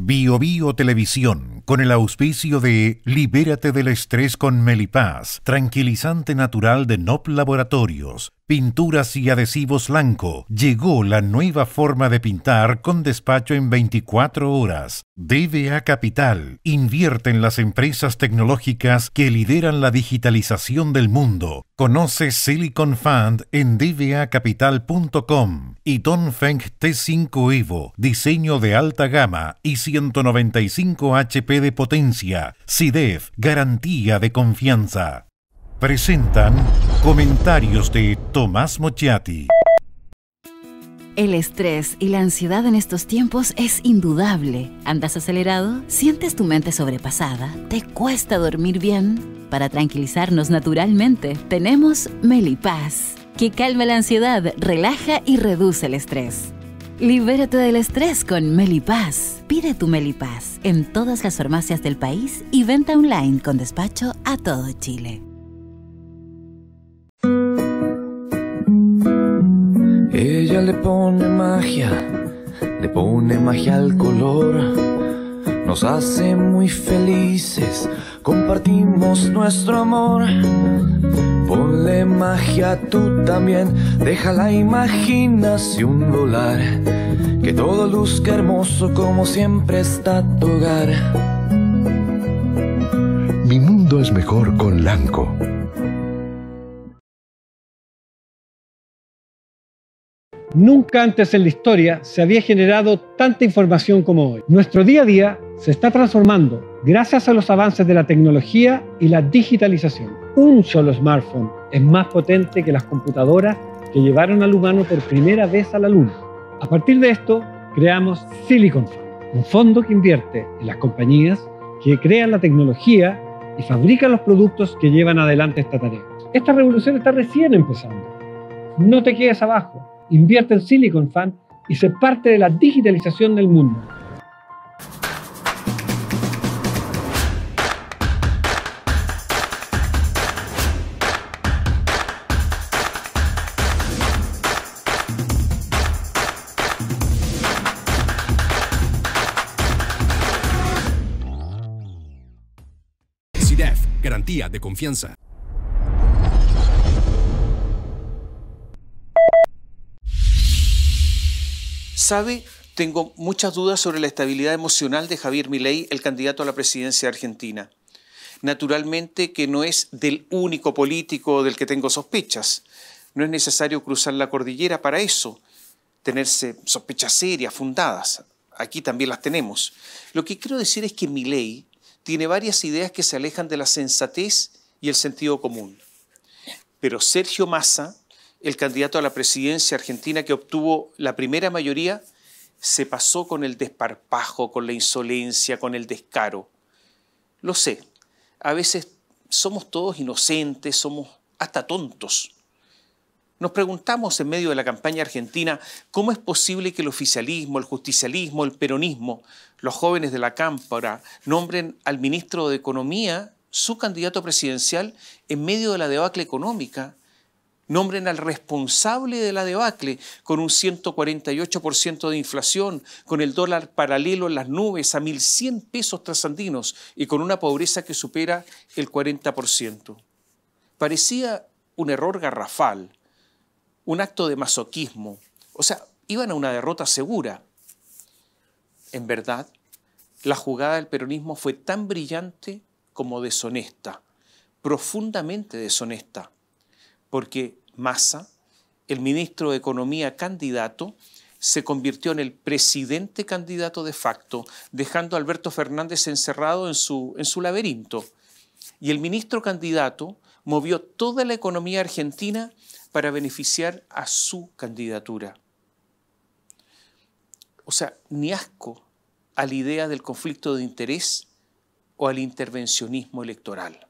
Bio, Bio Televisión con el auspicio de Libérate del estrés con Melipaz, tranquilizante natural de NOP Laboratorios, pinturas y adhesivos blanco, Llegó la nueva forma de pintar con despacho en 24 horas. DBA Capital invierte en las empresas tecnológicas que lideran la digitalización del mundo. Conoce Silicon Fund en dvacapital.com y Feng T5 Evo, diseño de alta gama y 195 HP de Potencia, CIDEF, Garantía de Confianza. Presentan comentarios de Tomás Mochiati. El estrés y la ansiedad en estos tiempos es indudable. ¿Andas acelerado? ¿Sientes tu mente sobrepasada? ¿Te cuesta dormir bien? Para tranquilizarnos naturalmente, tenemos Melipaz, que calma la ansiedad, relaja y reduce el estrés. Libérate del estrés con Melipaz. Pide tu Melipaz en todas las farmacias del país y venta online con despacho a todo Chile. Ella le pone magia, le pone magia al color nos hace muy felices, compartimos nuestro amor. Ponle magia tú también, deja la imaginación volar, que todo luzca hermoso como siempre está tu hogar. Mi mundo es mejor con Lanco Nunca antes en la historia se había generado tanta información como hoy. Nuestro día a día se está transformando gracias a los avances de la tecnología y la digitalización. Un solo smartphone es más potente que las computadoras que llevaron al humano por primera vez a la Luna. A partir de esto, creamos Silicon Fund, un fondo que invierte en las compañías que crean la tecnología y fabrican los productos que llevan adelante esta tarea. Esta revolución está recién empezando. No te quedes abajo invierte en Silicon Fan y se parte de la digitalización del mundo. garantía de confianza. ¿Sabe? Tengo muchas dudas sobre la estabilidad emocional de Javier Milei, el candidato a la presidencia Argentina. Naturalmente que no es del único político del que tengo sospechas. No es necesario cruzar la cordillera para eso, tenerse sospechas serias, fundadas. Aquí también las tenemos. Lo que quiero decir es que Milei tiene varias ideas que se alejan de la sensatez y el sentido común. Pero Sergio Massa el candidato a la presidencia argentina que obtuvo la primera mayoría se pasó con el desparpajo, con la insolencia, con el descaro. Lo sé, a veces somos todos inocentes, somos hasta tontos. Nos preguntamos en medio de la campaña argentina cómo es posible que el oficialismo, el justicialismo, el peronismo, los jóvenes de la Cámpora nombren al ministro de Economía su candidato presidencial en medio de la debacle económica, Nombren al responsable de la debacle con un 148% de inflación, con el dólar paralelo en las nubes a 1.100 pesos trasandinos y con una pobreza que supera el 40%. Parecía un error garrafal, un acto de masoquismo. O sea, iban a una derrota segura. En verdad, la jugada del peronismo fue tan brillante como deshonesta, profundamente deshonesta porque Massa, el ministro de Economía candidato, se convirtió en el presidente candidato de facto, dejando a Alberto Fernández encerrado en su, en su laberinto. Y el ministro candidato movió toda la economía argentina para beneficiar a su candidatura. O sea, ni asco a la idea del conflicto de interés o al intervencionismo electoral.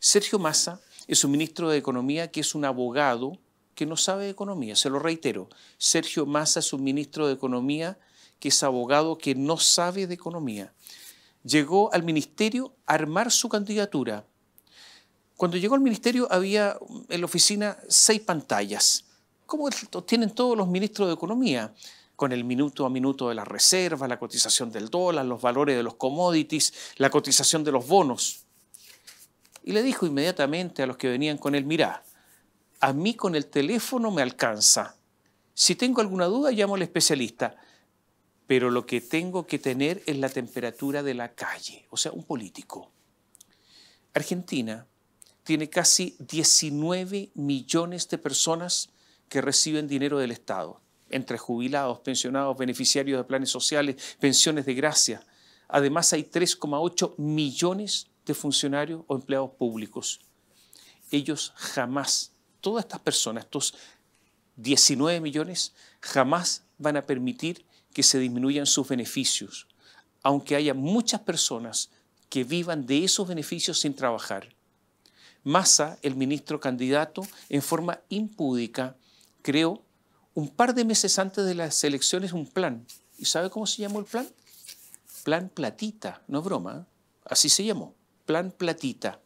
Sergio Massa es un ministro de Economía que es un abogado que no sabe de economía, se lo reitero. Sergio Massa es un ministro de Economía que es abogado que no sabe de economía. Llegó al ministerio a armar su candidatura. Cuando llegó al ministerio había en la oficina seis pantallas. ¿Cómo tienen todos los ministros de Economía? con el minuto a minuto de las reservas, la cotización del dólar, los valores de los commodities, la cotización de los bonos y le dijo inmediatamente a los que venían con él, mirá, a mí con el teléfono me alcanza. Si tengo alguna duda, llamo al especialista. Pero lo que tengo que tener es la temperatura de la calle, o sea, un político. Argentina tiene casi 19 millones de personas que reciben dinero del Estado, entre jubilados, pensionados, beneficiarios de planes sociales, pensiones de gracia. Además, hay 3,8 millones de de funcionarios o empleados públicos. Ellos jamás, todas estas personas, estos 19 millones, jamás van a permitir que se disminuyan sus beneficios, aunque haya muchas personas que vivan de esos beneficios sin trabajar. Massa, el ministro candidato, en forma impúdica, creó un par de meses antes de las elecciones un plan. ¿Y sabe cómo se llamó el plan? Plan Platita, no es broma, ¿eh? así se llamó plan platita,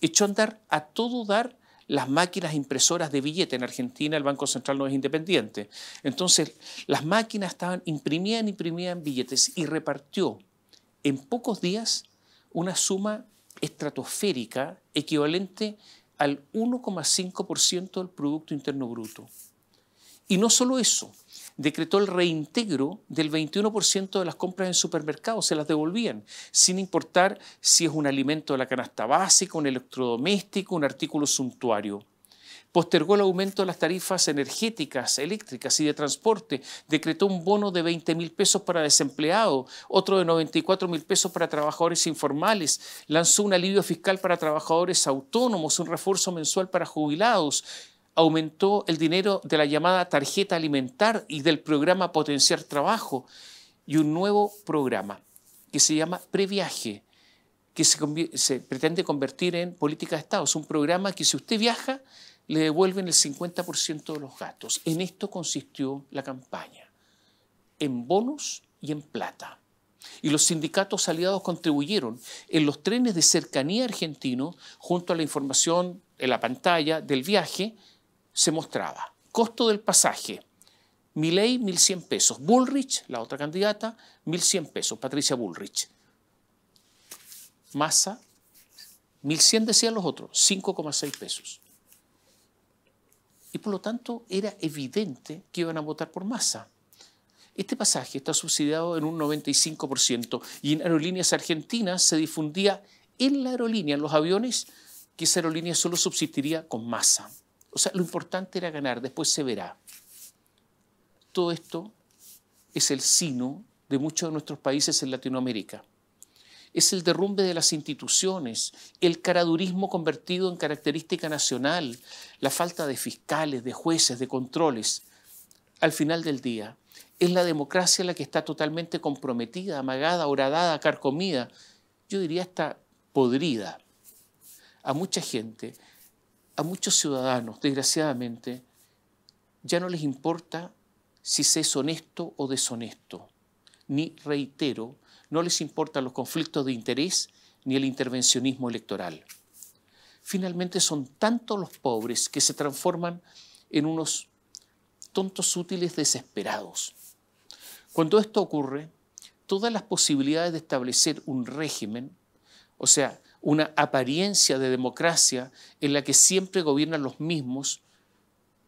echó a andar a todo dar las máquinas impresoras de billete. En Argentina el Banco Central no es independiente. Entonces las máquinas estaban, imprimían, imprimían billetes y repartió en pocos días una suma estratosférica equivalente al 1,5% del Producto Interno Bruto. Y no solo eso, decretó el reintegro del 21% de las compras en supermercados, se las devolvían, sin importar si es un alimento de la canasta básica, un electrodoméstico, un artículo suntuario postergó el aumento de las tarifas energéticas, eléctricas y de transporte, decretó un bono de 20 mil pesos para desempleados, otro de 94 mil pesos para trabajadores informales, lanzó un alivio fiscal para trabajadores autónomos, un refuerzo mensual para jubilados, aumentó el dinero de la llamada tarjeta alimentar y del programa Potenciar Trabajo y un nuevo programa que se llama Previaje, que se, pretende convertir en política de Estado. Es un programa que si usted viaja le devuelven el 50% de los gastos. En esto consistió la campaña, en bonos y en plata. Y los sindicatos aliados contribuyeron en los trenes de cercanía argentino, junto a la información en la pantalla del viaje, se mostraba costo del pasaje, Milei 1.100 pesos, Bullrich, la otra candidata, 1.100 pesos, Patricia Bullrich. Massa, 1.100 decían los otros, 5,6 pesos. Y por lo tanto era evidente que iban a votar por Masa. Este pasaje está subsidiado en un 95% y en aerolíneas argentinas se difundía en la aerolínea, en los aviones, que esa aerolínea solo subsistiría con Masa. O sea, lo importante era ganar, después se verá. Todo esto es el sino de muchos de nuestros países en Latinoamérica. Es el derrumbe de las instituciones, el caradurismo convertido en característica nacional, la falta de fiscales, de jueces, de controles. Al final del día, es la democracia la que está totalmente comprometida, amagada, horadada, carcomida, yo diría hasta podrida. A mucha gente a muchos ciudadanos, desgraciadamente, ya no les importa si se es honesto o deshonesto, ni, reitero, no les importan los conflictos de interés ni el intervencionismo electoral. Finalmente son tantos los pobres que se transforman en unos tontos útiles desesperados. Cuando esto ocurre, todas las posibilidades de establecer un régimen, o sea, una apariencia de democracia en la que siempre gobiernan los mismos,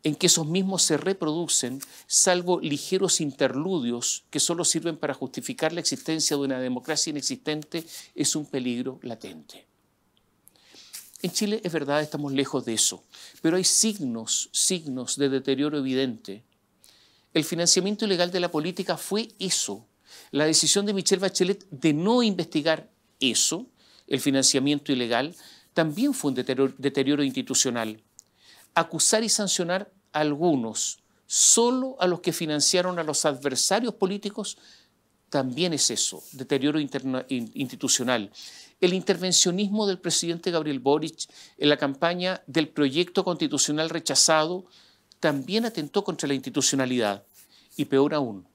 en que esos mismos se reproducen, salvo ligeros interludios que solo sirven para justificar la existencia de una democracia inexistente, es un peligro latente. En Chile es verdad, estamos lejos de eso, pero hay signos, signos de deterioro evidente. El financiamiento ilegal de la política fue eso. La decisión de Michelle Bachelet de no investigar eso el financiamiento ilegal, también fue un deterioro, institucional. Acusar y sancionar a algunos, solo a los que financiaron a los adversarios políticos, también es eso, deterioro institucional. El intervencionismo del presidente Gabriel Boric en la campaña del proyecto constitucional rechazado también atentó contra la institucionalidad. Y peor aún,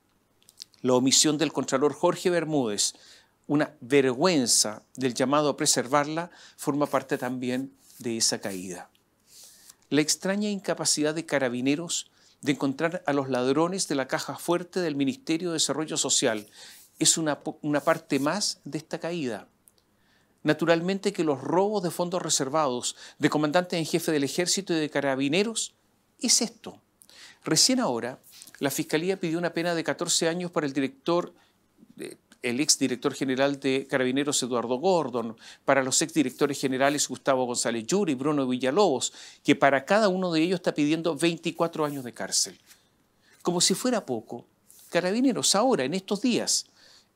la omisión del Contralor Jorge Bermúdez una vergüenza del llamado a preservarla forma parte también de esa caída. La extraña incapacidad de carabineros de encontrar a los ladrones de la caja fuerte del Ministerio de Desarrollo Social es una, parte más de esta caída. Naturalmente que los robos de fondos reservados de comandantes en jefe del ejército y de carabineros es esto. Recién ahora, la Fiscalía pidió una pena de 14 años para el director el exdirector general de Carabineros Eduardo Gordon, para los exdirectores generales Gustavo González Yuri, Bruno Villalobos, que para cada uno de ellos está pidiendo 24 años de cárcel. Como si fuera poco, Carabineros ahora, en estos días,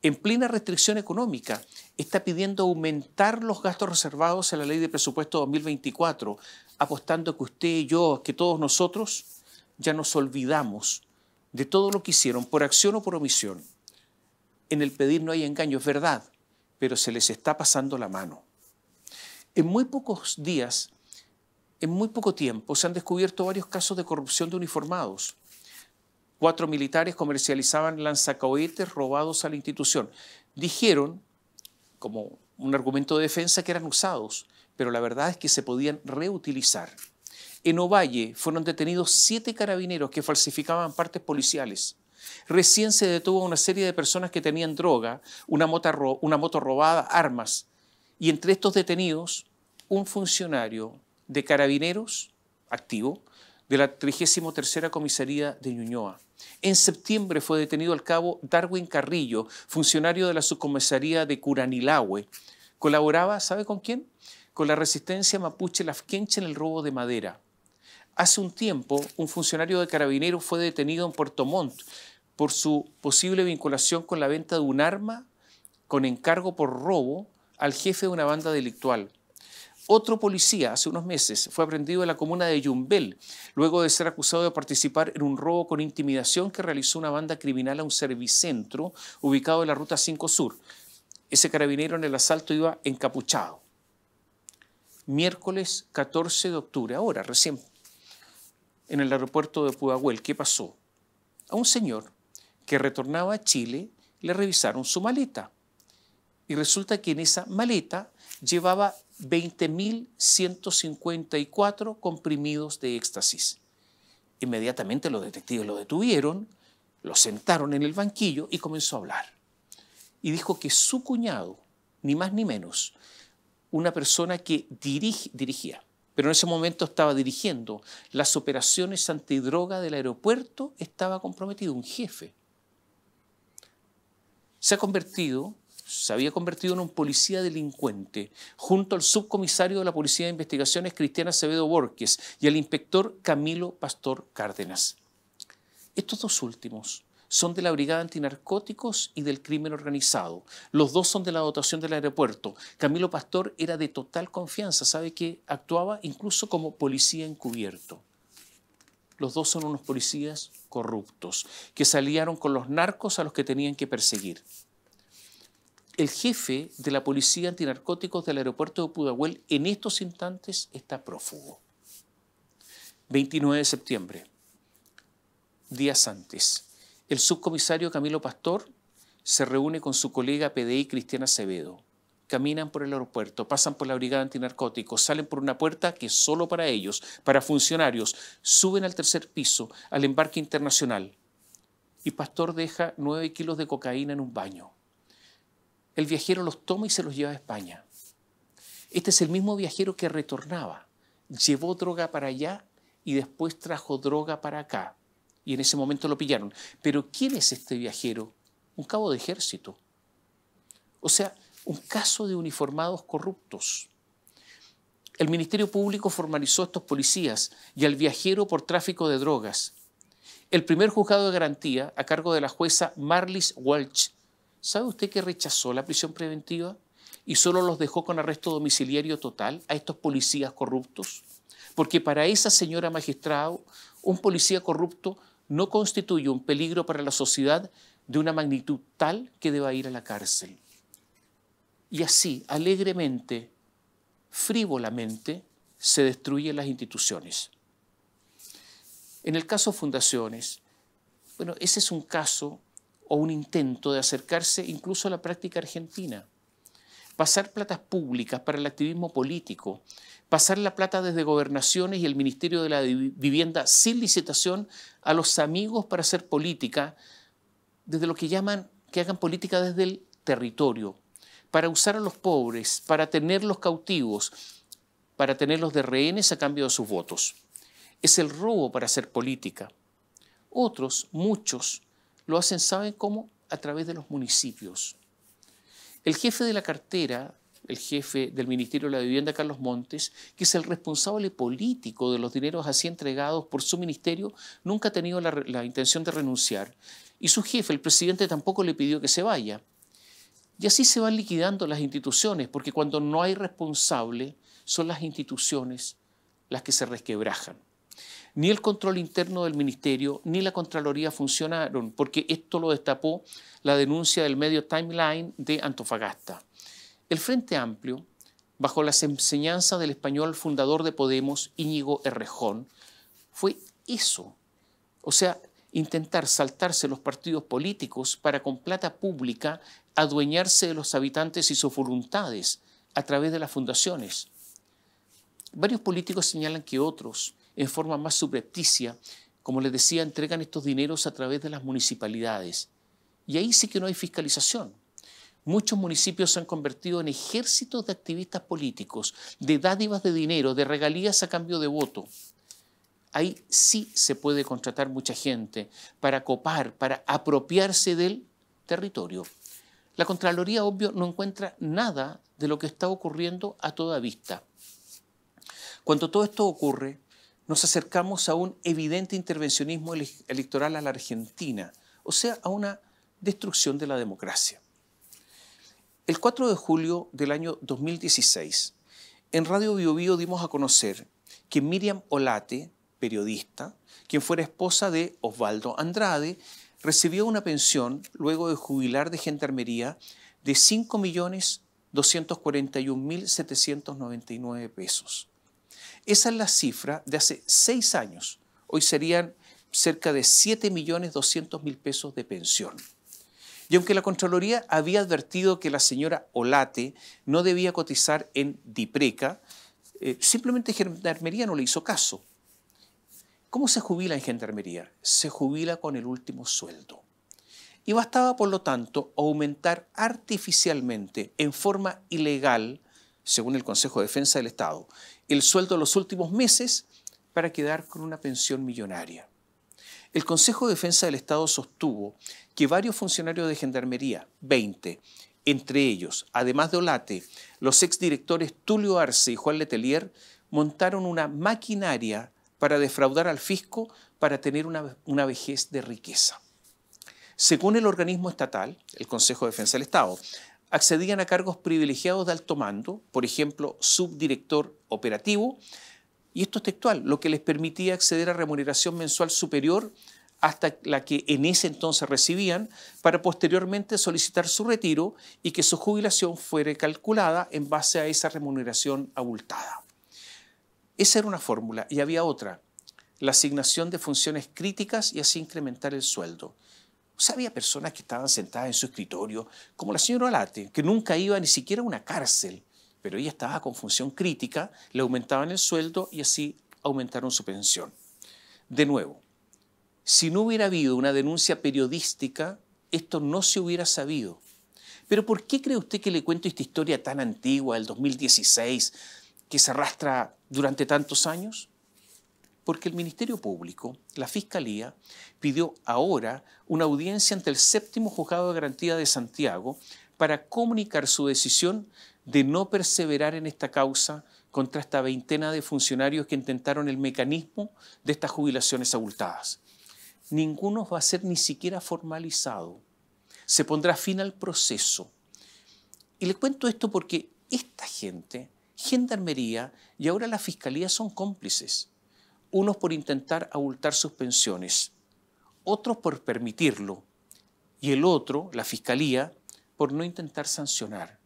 en plena restricción económica, está pidiendo aumentar los gastos reservados en la ley de presupuesto 2024, apostando que usted y yo, que todos nosotros, ya nos olvidamos de todo lo que hicieron por acción o por omisión en el pedir no hay engaño, es verdad, pero se les está pasando la mano. En muy pocos días, en muy poco tiempo, se han descubierto varios casos de corrupción de uniformados. Cuatro militares comercializaban lanzacohetes robados a la institución. Dijeron, como un argumento de defensa, que eran usados, pero la verdad es que se podían reutilizar. En Ovalle fueron detenidos siete carabineros que falsificaban partes policiales. Recién se detuvo a una serie de personas que tenían droga, una, moto, robada, armas. Y entre estos detenidos, un funcionario de carabineros activo de la 33 Comisaría de Ñuñoa. En septiembre fue detenido al cabo Darwin Carrillo, funcionario de la subcomisaría de Curanilahue. Colaboraba, ¿sabe con quién? Con la resistencia mapuche lafquenche en el robo de madera. Hace un tiempo, un funcionario de carabineros fue detenido en Puerto Montt por su posible vinculación con la venta de un arma con encargo por robo al jefe de una banda delictual. Otro policía, hace unos meses, fue aprendido en la comuna de Yumbel, luego de ser acusado de participar en un robo con intimidación que realizó una banda criminal a un servicentro ubicado en la Ruta 5 Sur. Ese carabinero en el asalto iba encapuchado. Miércoles 14 de octubre, ahora, recién, en el aeropuerto de Pudahuel, ¿qué pasó? A un señor que retornaba a Chile, le revisaron su maleta. Y resulta que en esa maleta llevaba 20.154 comprimidos de éxtasis. Inmediatamente los detectives lo detuvieron, lo sentaron en el banquillo y comenzó a hablar. Y dijo que su cuñado, ni más ni menos, una persona que dirigía, pero en ese momento estaba dirigiendo las operaciones antidroga del aeropuerto, estaba comprometido, un jefe se ha convertido, se había convertido en un policía delincuente, junto al subcomisario de la Policía de Investigaciones Cristiana Acevedo Borges y al inspector Camilo Pastor Cárdenas. Estos dos últimos son de la Brigada Antinarcóticos y del Crimen Organizado. Los dos son de la dotación del aeropuerto. Camilo Pastor era de total confianza, sabe que actuaba incluso como policía encubierto. Los dos son unos policías corruptos que se aliaron con los narcos a los que tenían que perseguir. El jefe de la policía antinarcóticos del aeropuerto de Pudahuel en estos instantes está prófugo. 29 de septiembre, días antes, el subcomisario Camilo Pastor se reúne con su colega PDI Cristiana Acevedo caminan por el aeropuerto, pasan por la brigada antinarcótico, salen por una puerta que es solo para ellos, para funcionarios, suben al tercer piso, al embarque internacional. Y Pastor deja nueve kilos de cocaína en un baño. El viajero los toma y se los lleva a España. Este es el mismo viajero que retornaba. Llevó droga para allá y después trajo droga para acá. Y en ese momento lo pillaron. Pero ¿quién es este viajero? Un cabo de ejército. O sea, un caso de uniformados corruptos. El Ministerio Público formalizó a estos policías y al viajero por tráfico de drogas. El primer juzgado de garantía, a cargo de la jueza Marlis Walsh, ¿sabe usted que rechazó la prisión preventiva y solo los dejó con arresto domiciliario total a estos policías corruptos? Porque para esa señora magistrado, un policía corrupto no constituye un peligro para la sociedad de una magnitud tal que deba ir a la cárcel. Y así, alegremente, frívolamente, se destruyen las instituciones. En el caso de fundaciones, bueno, ese es un caso o un intento de acercarse incluso a la práctica argentina. Pasar platas públicas para el activismo político, pasar la plata desde gobernaciones y el Ministerio de la Vivienda sin licitación a los amigos para hacer política, desde lo que llaman que hagan política desde el territorio, para usar a los pobres, para tenerlos cautivos, para tenerlos de rehenes a cambio de sus votos. Es el robo para hacer política. Otros, muchos, lo hacen, ¿saben cómo? A través de los municipios. El jefe de la cartera, el jefe del Ministerio de la Vivienda, Carlos Montes, que es el responsable político de los dineros así entregados por su ministerio, nunca ha tenido la, la intención de renunciar. Y su jefe, el presidente, tampoco le pidió que se vaya. Y así se van liquidando las instituciones, porque cuando no hay responsable, son las instituciones las que se resquebrajan. Ni el control interno del ministerio ni la Contraloría funcionaron, porque esto lo destapó la denuncia del medio Timeline de Antofagasta. El Frente Amplio, bajo las enseñanzas del español fundador de Podemos, Íñigo Errejón, fue eso. O sea, intentar saltarse los partidos políticos para con plata pública adueñarse de los habitantes y sus voluntades a través de las fundaciones. Varios políticos señalan que otros, en forma más subrepticia, como les decía, entregan estos dineros a través de las municipalidades. Y ahí sí que no hay fiscalización. Muchos municipios se han convertido en ejércitos de activistas políticos, de dádivas de dinero, de regalías a cambio de voto ahí sí se puede contratar mucha gente para copar, para apropiarse del territorio. La Contraloría, obvio, no encuentra nada de lo que está ocurriendo a toda vista. Cuando todo esto ocurre, nos acercamos a un evidente intervencionismo electoral a la Argentina, o sea, a una destrucción de la democracia. El 4 de julio del año 2016, en Radio Biobío dimos a conocer que Miriam Olate, periodista, quien fuera esposa de Osvaldo Andrade, recibió una pensión luego de jubilar de gendarmería de 5.241.799 pesos. Esa es la cifra de hace seis años. Hoy serían cerca de millones 7.200.000 pesos de pensión. Y aunque la Contraloría había advertido que la señora Olate no debía cotizar en Dipreca, eh, simplemente Gendarmería no le hizo caso. ¿Cómo se jubila en gendarmería? Se jubila con el último sueldo. Y bastaba, por lo tanto, aumentar artificialmente, en forma ilegal, según el Consejo de Defensa del Estado, el sueldo de los últimos meses para quedar con una pensión millonaria. El Consejo de Defensa del Estado sostuvo que varios funcionarios de Gendarmería, 20, entre ellos, además de Olate, los exdirectores Tulio Arce y Juan Letelier, montaron una maquinaria para defraudar al fisco, para tener una, vejez de riqueza. Según el organismo estatal, el Consejo de Defensa del Estado, accedían a cargos privilegiados de alto mando, por ejemplo, subdirector operativo, y esto es textual, lo que les permitía acceder a remuneración mensual superior hasta la que en ese entonces recibían, para posteriormente solicitar su retiro y que su jubilación fuera calculada en base a esa remuneración abultada. Esa era una fórmula y había otra, la asignación de funciones críticas y así incrementar el sueldo. O había personas que estaban sentadas en su escritorio, como la señora Olate, que nunca iba ni siquiera a una cárcel, pero ella estaba con función crítica, le aumentaban el sueldo y así aumentaron su pensión. De nuevo, si no hubiera habido una denuncia periodística, esto no se hubiera sabido. Pero ¿por qué cree usted que le cuento esta historia tan antigua, del 2016, que se arrastra durante tantos años? Porque el Ministerio Público, la Fiscalía, pidió ahora una audiencia ante el séptimo juzgado de garantía de Santiago para comunicar su decisión de no perseverar en esta causa contra esta veintena de funcionarios que intentaron el mecanismo de estas jubilaciones abultadas. Ninguno va a ser ni siquiera formalizado. Se pondrá fin al proceso. Y le cuento esto porque esta gente Gendarmería y ahora la Fiscalía son cómplices, unos por intentar abultar sus pensiones, otros por permitirlo y el otro, la Fiscalía, por no intentar sancionar.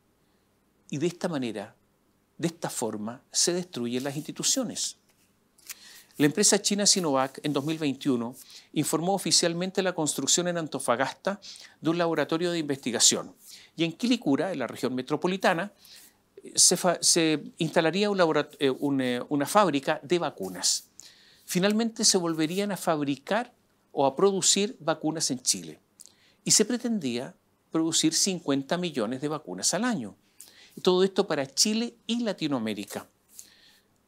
Y de esta manera, de esta forma, se destruyen las instituciones. La empresa china Sinovac en 2021 informó oficialmente la construcción en Antofagasta de un laboratorio de investigación y en Quilicura, en la región metropolitana, se, instalaría eh, eh, una fábrica de vacunas. Finalmente se volverían a fabricar o a producir vacunas en Chile. Y se pretendía producir 50 millones de vacunas al año. todo esto para Chile y Latinoamérica.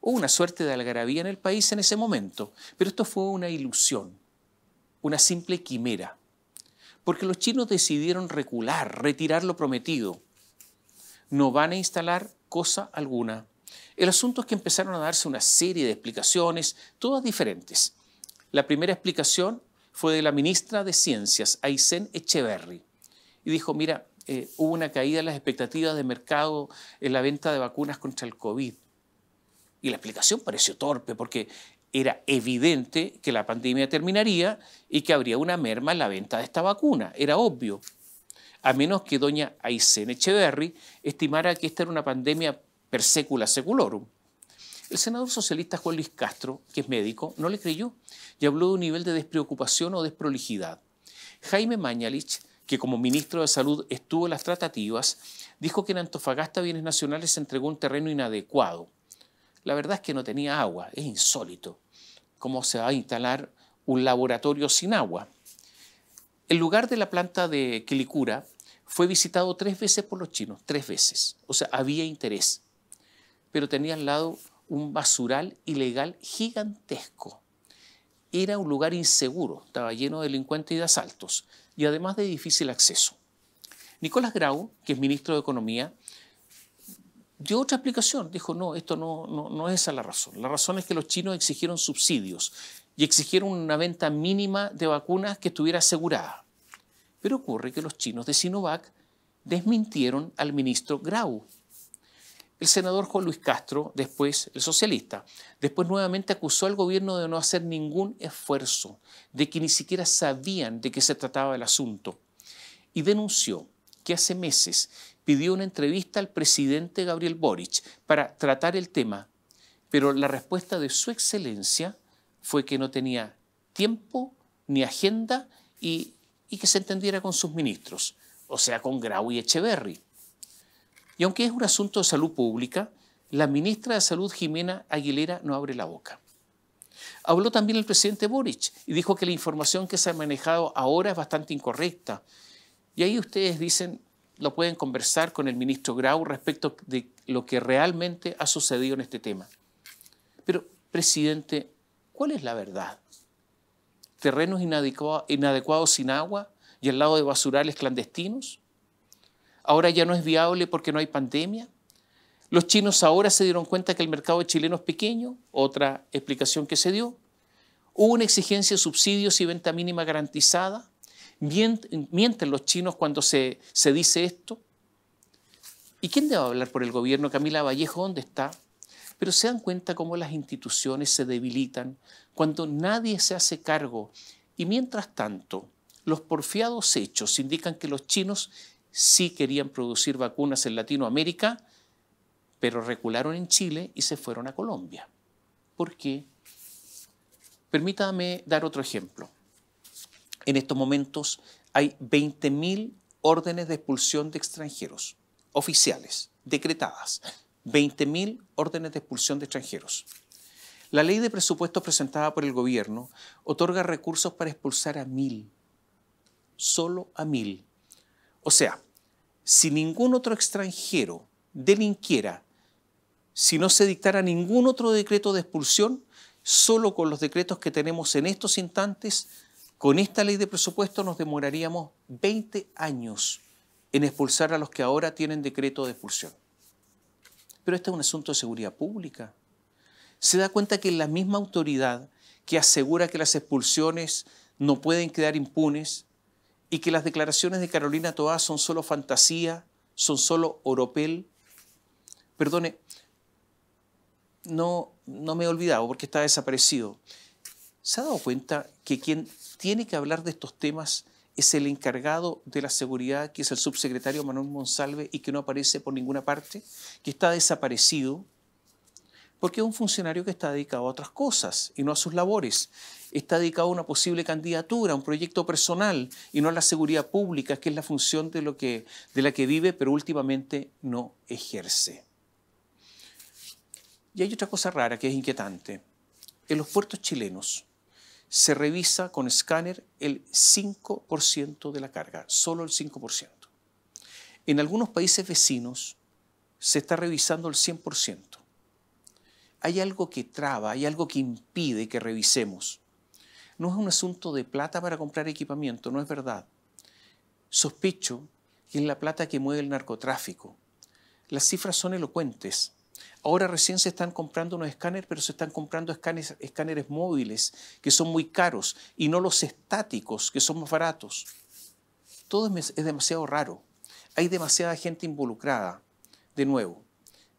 Hubo una suerte de algarabía en el país en ese momento, pero esto fue una ilusión, una simple quimera, porque los chinos decidieron recular, retirar lo prometido, no van a instalar cosa alguna. El asunto es que empezaron a darse una serie de explicaciones, todas diferentes. La primera explicación fue de la ministra de Ciencias, Aysén Echeverry, y dijo, mira, eh, hubo una caída en las expectativas de mercado en la venta de vacunas contra el COVID. Y la explicación pareció torpe porque era evidente que la pandemia terminaría y que habría una merma en la venta de esta vacuna, era obvio a menos que doña Aysén Echeverry estimara que esta era una pandemia per secula seculorum. El senador socialista Juan Luis Castro, que es médico, no le creyó y habló de un nivel de despreocupación o desprolijidad. Jaime Mañalich, que como ministro de Salud estuvo en las tratativas, dijo que en Antofagasta Bienes Nacionales se entregó un terreno inadecuado. La verdad es que no tenía agua, es insólito. ¿Cómo se va a instalar un laboratorio sin agua? En lugar de la planta de Quilicura, fue visitado tres veces por los chinos, tres veces. O sea, había interés. Pero tenía al lado un basural ilegal gigantesco. Era un lugar inseguro, estaba lleno de delincuentes y de asaltos, y además de difícil acceso. Nicolás Grau, que es ministro de Economía, dio otra explicación. Dijo, no, esto no, no, no, es esa la razón. La razón es que los chinos exigieron subsidios y exigieron una venta mínima de vacunas que estuviera asegurada. Pero ocurre que los chinos de Sinovac desmintieron al ministro Grau, el senador Juan Luis Castro, después el socialista. Después nuevamente acusó al gobierno de no hacer ningún esfuerzo, de que ni siquiera sabían de qué se trataba el asunto. Y denunció que hace meses pidió una entrevista al presidente Gabriel Boric para tratar el tema, pero la respuesta de su excelencia fue que no tenía tiempo ni agenda y y que se entendiera con sus ministros, o sea, con Grau y Echeverry. Y aunque es un asunto de salud pública, la ministra de Salud, Jimena Aguilera, no abre la boca. Habló también el presidente Boric y dijo que la información que se ha manejado ahora es bastante incorrecta. Y ahí ustedes dicen, lo pueden conversar con el ministro Grau respecto de lo que realmente ha sucedido en este tema. Pero, presidente, ¿cuál es la verdad? terrenos inadecuados, sin agua y al lado de basurales clandestinos. Ahora ya no es viable porque no hay pandemia. Los chinos ahora se dieron cuenta que el mercado chileno es pequeño, otra explicación que se dio. Hubo una exigencia de subsidios y venta mínima garantizada. Mienten, los chinos cuando se, se dice esto. ¿Y quién debe hablar por el gobierno? Camila Vallejo, ¿dónde está? Pero se dan cuenta cómo las instituciones se debilitan cuando nadie se hace cargo. Y mientras tanto, los porfiados hechos indican que los chinos sí querían producir vacunas en Latinoamérica, pero recularon en Chile y se fueron a Colombia. ¿Por qué? Permítame dar otro ejemplo. En estos momentos hay 20.000 órdenes de expulsión de extranjeros oficiales, decretadas, 20.000 órdenes de expulsión de extranjeros. La ley de presupuestos presentada por el gobierno otorga recursos para expulsar a mil, solo a mil. O sea, si ningún otro extranjero delinquiera, si no se dictara ningún otro decreto de expulsión, solo con los decretos que tenemos en estos instantes, con esta ley de presupuesto nos demoraríamos 20 años en expulsar a los que ahora tienen decreto de expulsión pero este es un asunto de seguridad pública. Se da cuenta que la misma autoridad que asegura que las expulsiones no pueden quedar impunes y que las declaraciones de Carolina Toá son solo fantasía, son solo oropel. Perdone, no, no me he olvidado porque estaba desaparecido. ¿Se ha dado cuenta que quien tiene que hablar de estos temas es el encargado de la seguridad, que es el subsecretario Manuel Monsalve y que no aparece por ninguna parte, que está desaparecido, porque es un funcionario que está dedicado a otras cosas y no a sus labores. Está dedicado a una posible candidatura, a un proyecto personal y no a la seguridad pública, que es la función de, lo que, de la que vive, pero últimamente no ejerce. Y hay otra cosa rara que es inquietante. En los puertos chilenos, se revisa con escáner el 5% de la carga, solo el 5%. En algunos países vecinos se está revisando el 100%. Hay algo que traba, hay algo que impide que revisemos. No es un asunto de plata para comprar equipamiento, no es verdad. Sospecho que es la plata que mueve el narcotráfico. Las cifras son elocuentes. Ahora recién se están comprando unos escáneres, pero se están comprando escáneres, móviles, que son muy caros, y no los estáticos, que son más baratos. Todo es, demasiado raro. Hay demasiada gente involucrada. De nuevo,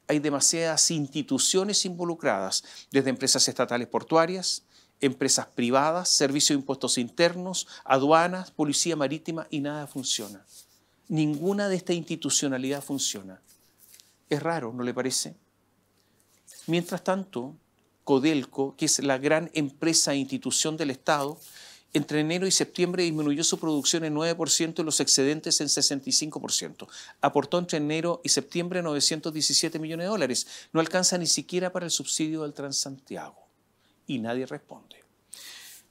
hay demasiadas instituciones involucradas, desde empresas estatales portuarias, empresas privadas, servicios de impuestos internos, aduanas, policía marítima, y nada funciona. Ninguna de esta institucionalidad funciona. Es raro, ¿no le parece? Mientras tanto, Codelco, que es la gran empresa e institución del Estado, entre enero y septiembre disminuyó su producción en 9% y los excedentes en 65%. Aportó entre enero y septiembre 917 millones de dólares. No alcanza ni siquiera para el subsidio del Transantiago. Y nadie responde.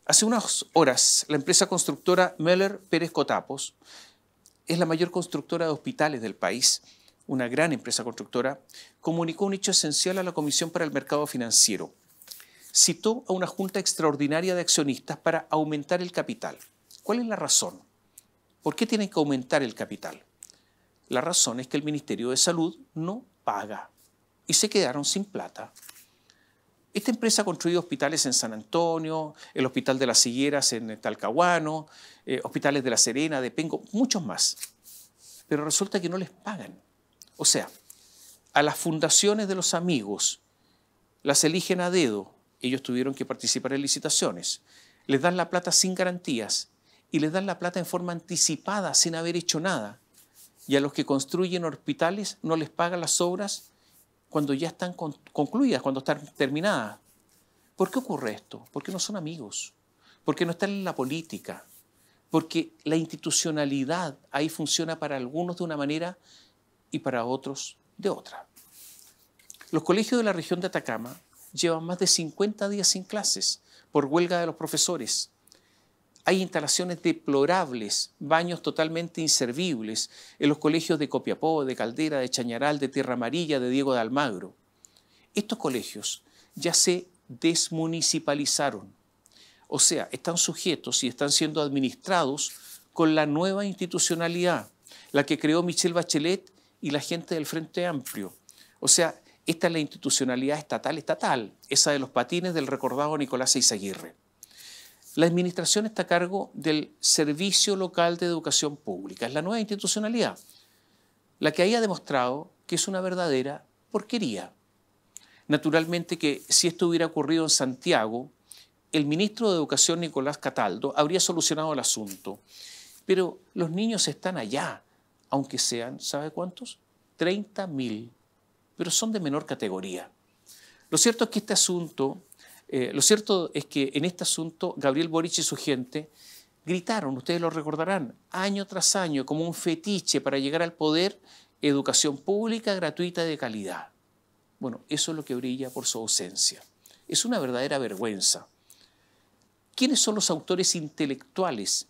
Hace unas horas, la empresa constructora Meller Pérez Cotapos es la mayor constructora de hospitales del país una gran empresa constructora, comunicó un hecho esencial a la Comisión para el Mercado Financiero. Citó a una junta extraordinaria de accionistas para aumentar el capital. ¿Cuál es la razón? ¿Por qué tienen que aumentar el capital? La razón es que el Ministerio de Salud no paga y se quedaron sin plata. Esta empresa ha construido hospitales en San Antonio, el Hospital de las Higueras en Talcahuano, eh, hospitales de La Serena, de Pengo, muchos más. Pero resulta que no les pagan. O sea, a las fundaciones de los amigos las eligen a dedo, ellos tuvieron que participar en licitaciones, les dan la plata sin garantías y les dan la plata en forma anticipada, sin haber hecho nada. Y a los que construyen hospitales no les pagan las obras cuando ya están concluidas, cuando están terminadas. ¿Por qué ocurre esto? Porque no son amigos, porque no están en la política, porque la institucionalidad ahí funciona para algunos de una manera y para otros de otra. Los colegios de la región de Atacama llevan más de 50 días sin clases por huelga de los profesores. Hay instalaciones deplorables, baños totalmente inservibles en los colegios de Copiapó, de Caldera, de Chañaral, de Tierra Amarilla, de Diego de Almagro. Estos colegios ya se desmunicipalizaron, o sea, están sujetos y están siendo administrados con la nueva institucionalidad, la que creó Michelle Bachelet y la gente del Frente Amplio. O sea, esta es la institucionalidad estatal estatal, esa de los patines del recordado Nicolás Izaguirre. La administración está a cargo del Servicio Local de Educación Pública, es la nueva institucionalidad, la que ahí ha demostrado que es una verdadera porquería. Naturalmente que si esto hubiera ocurrido en Santiago, el ministro de Educación Nicolás Cataldo habría solucionado el asunto, pero los niños están allá, aunque sean, ¿sabe cuántos? 30.000, pero son de menor categoría. Lo cierto es que este asunto, eh, lo cierto es que en este asunto Gabriel Boric y su gente gritaron, ustedes lo recordarán, año tras año, como un fetiche para llegar al poder, educación pública gratuita de calidad. Bueno, eso es lo que brilla por su ausencia. Es una verdadera vergüenza. ¿Quiénes son los autores intelectuales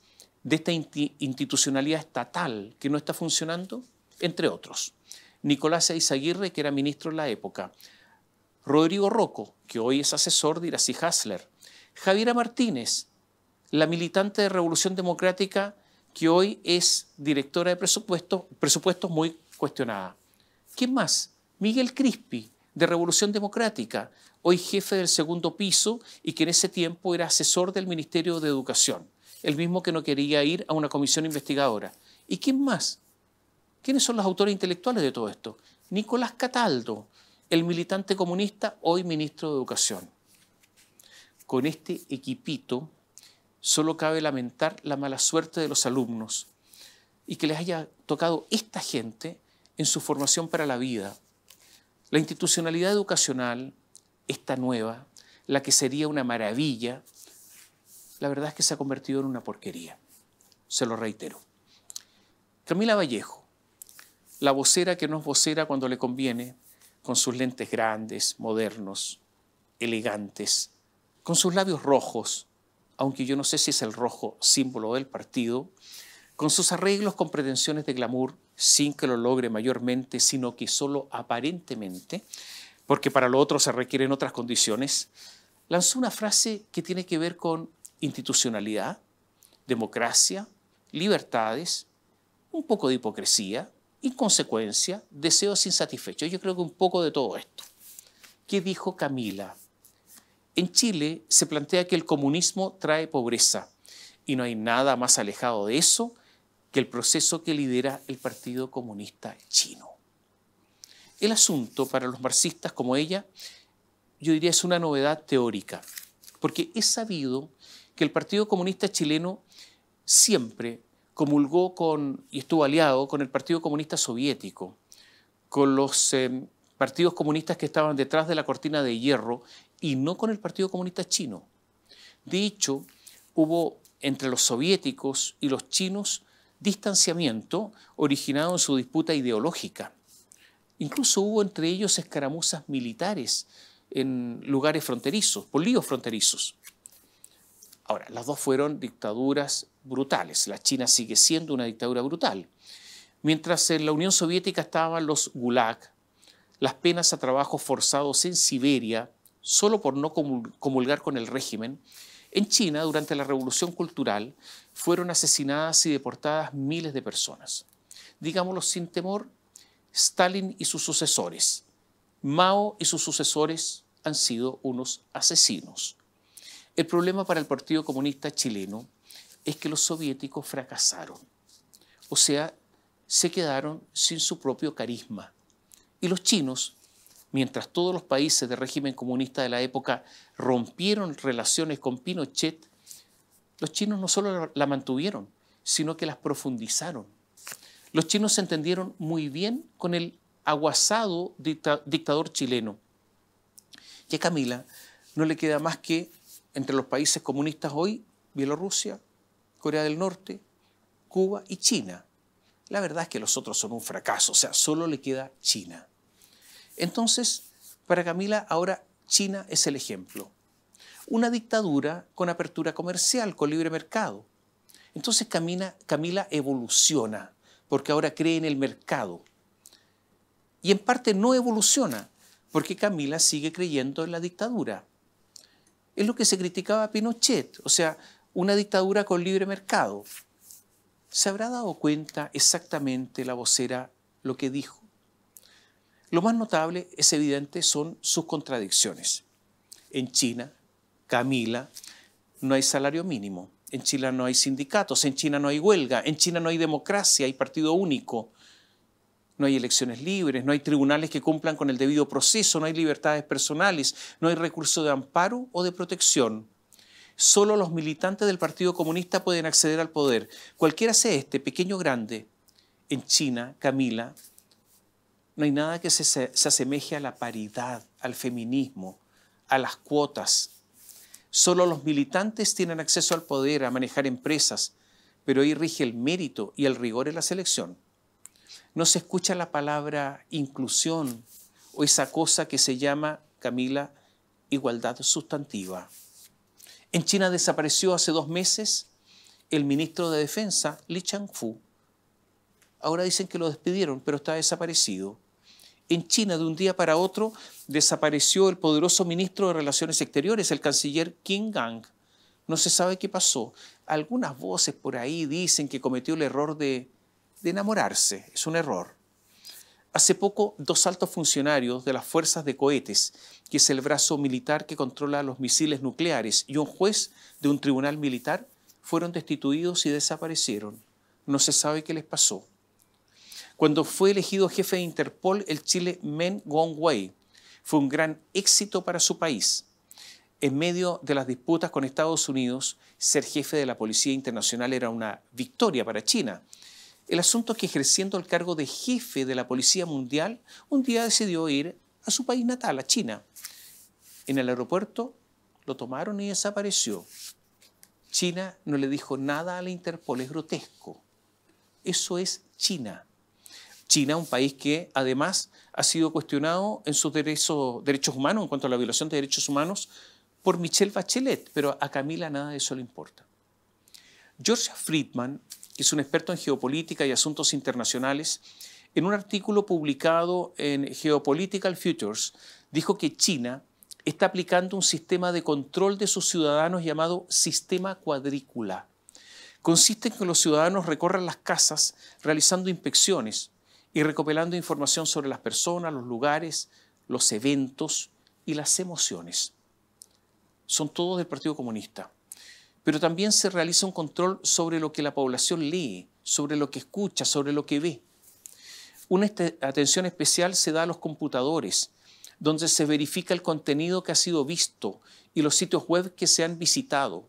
de esta institucionalidad estatal que no está funcionando, entre otros. Nicolás Eizaguirre, que era ministro en la época, Rodrigo Rocco, que hoy es asesor de Iracy Hasler, Javiera Martínez, la militante de Revolución Democrática, que hoy es directora de presupuestos, presupuestos muy cuestionada. ¿Quién más? Miguel Crispi, de Revolución Democrática, hoy jefe del segundo piso y que en ese tiempo era asesor del Ministerio de Educación el mismo que no quería ir a una comisión investigadora. ¿Y quién más? ¿Quiénes son los autores intelectuales de todo esto? Nicolás Cataldo, el militante comunista, hoy ministro de Educación. Con este equipito solo cabe lamentar la mala suerte de los alumnos y que les haya tocado esta gente en su formación para la vida. La institucionalidad educacional, esta nueva, la que sería una maravilla, la verdad es que se ha convertido en una porquería. Se lo reitero. Camila Vallejo, la vocera que no es vocera cuando le conviene, con sus lentes grandes, modernos, elegantes, con sus labios rojos, aunque yo no sé si es el rojo símbolo del partido, con sus arreglos con pretensiones de glamour, sin que lo logre mayormente, sino que solo aparentemente, porque para lo otro se requieren otras condiciones, lanzó una frase que tiene que ver con institucionalidad, democracia, libertades, un poco de hipocresía, inconsecuencia, deseos insatisfechos. Yo creo que un poco de todo esto. ¿Qué dijo Camila? En Chile se plantea que el comunismo trae pobreza y no hay nada más alejado de eso que el proceso que lidera el Partido Comunista Chino. El asunto para los marxistas como ella, yo diría, es una novedad teórica, porque es sabido que el Partido Comunista Chileno siempre comulgó con y estuvo aliado con el Partido Comunista Soviético, con los eh, partidos comunistas que estaban detrás de la cortina de hierro y no con el Partido Comunista Chino. De hecho, hubo entre los soviéticos y los chinos distanciamiento originado en su disputa ideológica. Incluso hubo entre ellos escaramuzas militares en lugares fronterizos, por líos fronterizos. Ahora, las dos fueron dictaduras brutales. La China sigue siendo una dictadura brutal. Mientras en la Unión Soviética estaban los gulag, las penas a trabajo forzados en Siberia, solo por no comulgar con el régimen, en China, durante la Revolución Cultural, fueron asesinadas y deportadas miles de personas. Digámoslo sin temor, Stalin y sus sucesores, Mao y sus sucesores han sido unos asesinos. El problema para el Partido Comunista Chileno es que los soviéticos fracasaron. O sea, se quedaron sin su propio carisma. Y los chinos, mientras todos los países de régimen comunista de la época rompieron relaciones con Pinochet, los chinos no solo la mantuvieron, sino que las profundizaron. Los chinos se entendieron muy bien con el aguasado dictador chileno. Y a Camila no le queda más que entre los países comunistas hoy, Bielorrusia, Corea del Norte, Cuba y China. La verdad es que los otros son un fracaso, o sea, solo le queda China. Entonces, para Camila, ahora China es el ejemplo. Una dictadura con apertura comercial, con libre mercado. Entonces Camila, Camila evoluciona, porque ahora cree en el mercado. Y en parte no evoluciona, porque Camila sigue creyendo en la dictadura es lo que se criticaba a Pinochet, o sea, una dictadura con libre mercado. ¿Se habrá dado cuenta exactamente la vocera lo que dijo? Lo más notable, es evidente, son sus contradicciones. En China, Camila, no hay salario mínimo. En China no hay sindicatos, en China no hay huelga, en China no hay democracia, hay partido único no hay elecciones libres, no hay tribunales que cumplan con el debido proceso, no hay libertades personales, no hay recurso de amparo o de protección. Solo los militantes del Partido Comunista pueden acceder al poder, cualquiera sea este, pequeño o grande. En China, Camila, no hay nada que se, se asemeje a la paridad, al feminismo, a las cuotas. Solo los militantes tienen acceso al poder, a manejar empresas, pero ahí rige el mérito y el rigor en la selección no se escucha la palabra inclusión o esa cosa que se llama, Camila, igualdad sustantiva. En China desapareció hace dos meses el ministro de Defensa, Li Changfu. Ahora dicen que lo despidieron, pero está desaparecido. En China, de un día para otro, desapareció el poderoso ministro de Relaciones Exteriores, el canciller Qin Gang. No se sabe qué pasó. Algunas voces por ahí dicen que cometió el error de enamorarse, es un error. Hace poco, dos altos funcionarios de las Fuerzas de Cohetes, que es el brazo militar que controla los misiles nucleares, y un juez de un tribunal militar, fueron destituidos y desaparecieron. No se sabe qué les pasó. Cuando fue elegido jefe de Interpol, el Chile Men Gongwei Wei fue un gran éxito para su país. En medio de las disputas con Estados Unidos, ser jefe de la Policía Internacional era una victoria para China, el asunto es que ejerciendo el cargo de jefe de la Policía Mundial, un día decidió ir a su país natal, a China. En el aeropuerto lo tomaron y desapareció. China no le dijo nada a la Interpol, es grotesco. Eso es China. China, un país que además ha sido cuestionado en sus derechos humanos, en cuanto a la violación de derechos humanos, por Michelle Bachelet, pero a Camila nada de eso le importa. George Friedman que es un experto en geopolítica y asuntos internacionales, en un artículo publicado en Geopolitical Futures, dijo que China está aplicando un sistema de control de sus ciudadanos llamado sistema cuadrícula. Consiste en que los ciudadanos recorran las casas realizando inspecciones y recopilando información sobre las personas, los lugares, los eventos y las emociones. Son todos del Partido Comunista pero también se realiza un control sobre lo que la población lee, sobre lo que escucha, sobre lo que ve. Una este, atención especial se da a los computadores, donde se verifica el contenido que ha sido visto y los sitios web que se han visitado.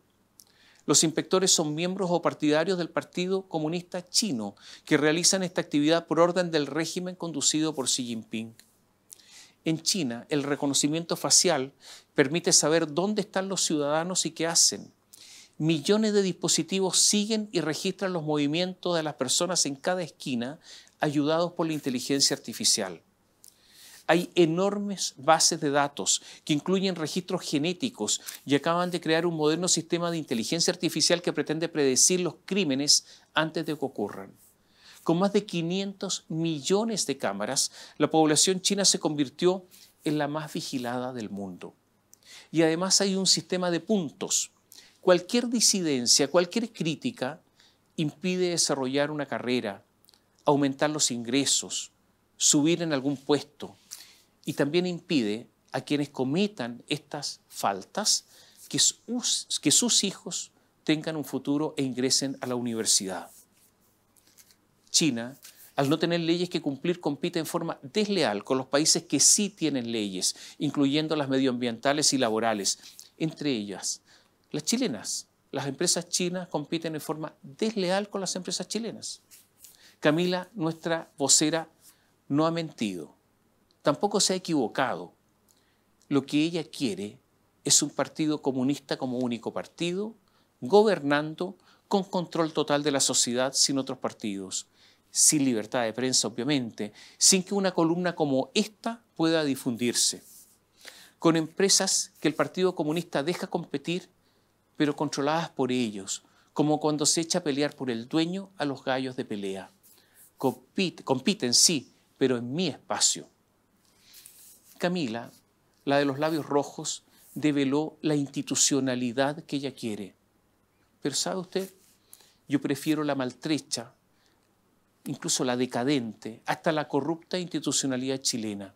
Los inspectores son miembros o partidarios del Partido Comunista Chino que realizan esta actividad por orden del régimen conducido por Xi Jinping. En China, el reconocimiento facial permite saber dónde están los ciudadanos y qué hacen, millones de dispositivos siguen y registran los movimientos de las personas en cada esquina, ayudados por la inteligencia artificial. Hay enormes bases de datos que incluyen registros genéticos y acaban de crear un moderno sistema de inteligencia artificial que pretende predecir los crímenes antes de que ocurran. Con más de 500 millones de cámaras, la población china se convirtió en la más vigilada del mundo. Y además hay un sistema de puntos Cualquier disidencia, cualquier crítica impide desarrollar una carrera, aumentar los ingresos, subir en algún puesto y también impide a quienes cometan estas faltas que sus, que sus hijos tengan un futuro e ingresen a la universidad. China, al no tener leyes que cumplir, compite en forma desleal con los países que sí tienen leyes, incluyendo las medioambientales y laborales, entre ellas las chilenas. Las empresas chinas compiten de forma desleal con las empresas chilenas. Camila, nuestra vocera, no ha mentido, tampoco se ha equivocado. Lo que ella quiere es un partido comunista como único partido, gobernando con control total de la sociedad sin otros partidos, sin libertad de prensa obviamente, sin que una columna como esta pueda difundirse, con empresas que el Partido Comunista deja competir pero controladas por ellos, como cuando se echa a pelear por el dueño a los gallos de pelea. compiten, sí, pero en mi espacio. Camila, la de los labios rojos, develó la institucionalidad que ella quiere. Pero ¿sabe usted? Yo prefiero la maltrecha, incluso la decadente, hasta la corrupta institucionalidad chilena.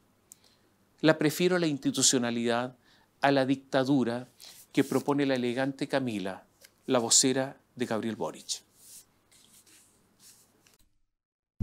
La prefiero a la institucionalidad, a la dictadura que propone la elegante Camila, la vocera de Gabriel Boric.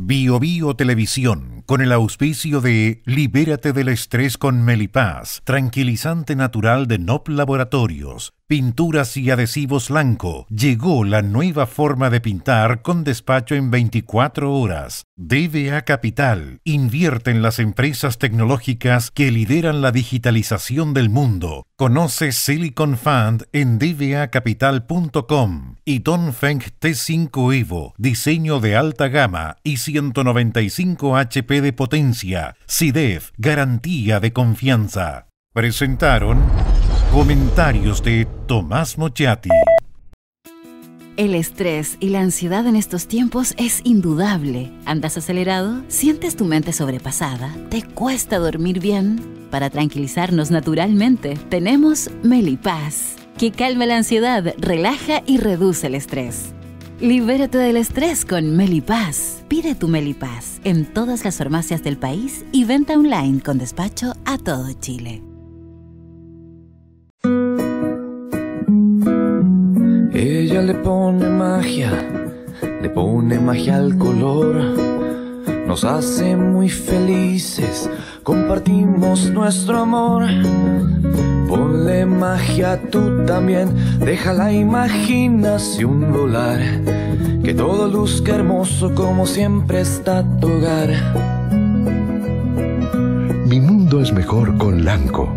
Bio, Bio Televisión, con el auspicio de Libérate del estrés con Melipaz, tranquilizante natural de NOP Laboratorios, pinturas y adhesivos blanco. Llegó la nueva forma de pintar con despacho en 24 horas. DBA Capital invierte en las empresas tecnológicas que lideran la digitalización del mundo. Conoce Silicon Fund en dbacapital.com y Feng T5 Evo, diseño de alta gama y 195 HP de potencia. SIDEF. garantía de confianza. Presentaron Comentarios de Tomás Mochiati. El estrés y la ansiedad en estos tiempos es indudable. ¿Andas acelerado? ¿Sientes tu mente sobrepasada? ¿Te cuesta dormir bien? Para tranquilizarnos naturalmente, tenemos Melipaz, que calma la ansiedad, relaja y reduce el estrés. Libérate del estrés con Melipaz. Pide tu Melipaz en todas las farmacias del país y venta online con despacho a todo Chile. Ella le pone magia, le pone magia al color. Nos hace muy felices, compartimos nuestro amor. Ponle magia tú también, deja la imaginación volar. Que todo luzca hermoso como siempre está tu hogar. Mi mundo es mejor con Lanco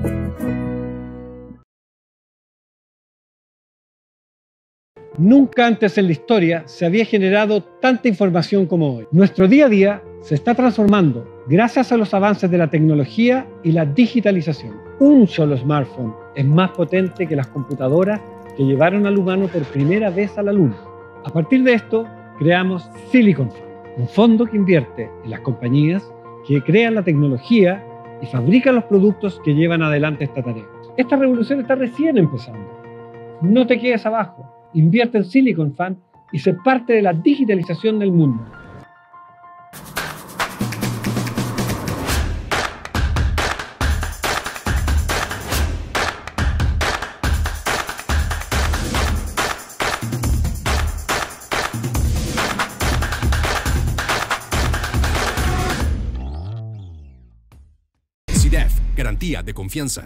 Nunca antes en la historia se había generado tanta información como hoy. Nuestro día a día se está transformando gracias a los avances de la tecnología y la digitalización. Un solo smartphone es más potente que las computadoras que llevaron al humano por primera vez a la Luna. A partir de esto, creamos Silicon Fund, un fondo que invierte en las compañías que crean la tecnología y fabrican los productos que llevan adelante esta tarea. Esta revolución está recién empezando. No te quedes abajo invierte en Silicon fan y se parte de la digitalización del mundo. garantía de confianza.